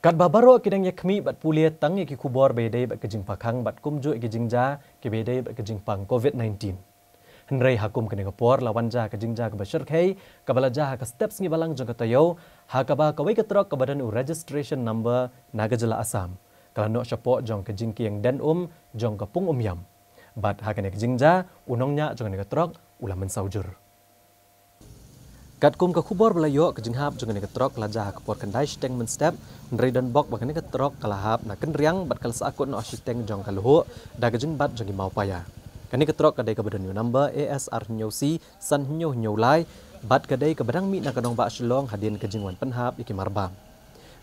kat babaro kidang ye kami bat pulia tang ye ki kubor be dei bat kejing pakhang bat kumju ye jing ja be dei bat kejing pang covid 19 hnrei hakum kene ko por lawan ja ke jing ja ke bashar khei kabala ja ha steps ngi balang jaga tayo ha ka ba ka wei ka trok ka badan registration number nagajala asam kala no shapo jong ke jing yang dan um jong ka pung um yam bat ha kene ke jing ja unong nya jong ne trok ulaman saujur กัดกุมกับคู่บอร์บลายโยกจึงห้ามจงในกระตรอกลาจากปวดกันได้สเต็งมันสเต็ปนรีดันบอกบางในกระตรอกกะลาฮับนักกันเรียงบัดกันสะกดนอชิสเต็งจองกะลูกดากจึงบัดจงมาปายากันในกระตรอกกระไดกระบดนิวนัมเบอร์เอสอาร์นิวซีซันฮิโยฮิโยไลบัดกระไดกระบดังมีนักกระดองบะชิลองฮัดเดนกจึงวันปัญหาอีกมารบัง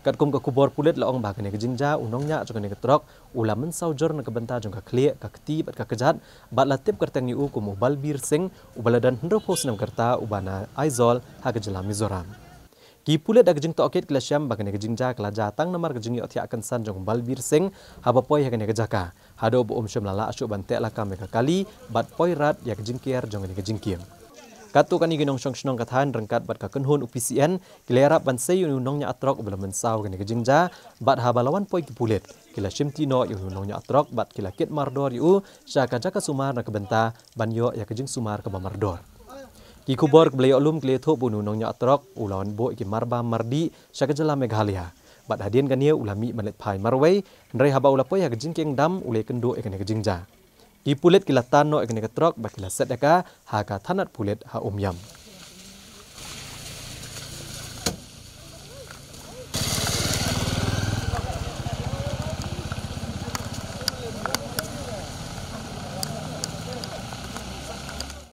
kat kum ka kubor pulet la ong bhagane ke jingja unong nya jo kane trok ulamen saujor na ka banta jo ka klie ka kti bat ka kejat bat la tip kerteng ni u ku mu balbir sing u baladan hndro pos nam karta u bana aizol ha ke jela mizoram ki pulet da jing to oket ke lasham bhagane ke jingja kla jatang namar ke jingi othia kan san jo balbir sing ha ba poi ha kane ke jaka hado bu umshum la la asu bante la ka me ya ka kali bat poi rat ya ke jingkiar jo kane ke jingkiang Katu kan ini nong shong kathan rengkat bat kakun hun UPCN kilera bansi yun nongnya atrok bila mensaw kena kejengja bat haba lawan poi kipulit. Kila shimti no yun nongnya atrok bat kila kit mardor yu syaka kan jaka sumar na kebenta ban yo ya kejeng sumar ke mardor. Ki kubor kebelai olum kelihatu bunuh nongnya atrok ulawan bo iki marba mardi syaka jala meghalia. Bat hadian kan ia ulami malet pai marwai nerai haba ulapoy ya kejeng keng dam ulai kendo ikan e ya kejingja di pulit kilatan no ekne ketrok bakila set deka haga tanat pulit ha umyam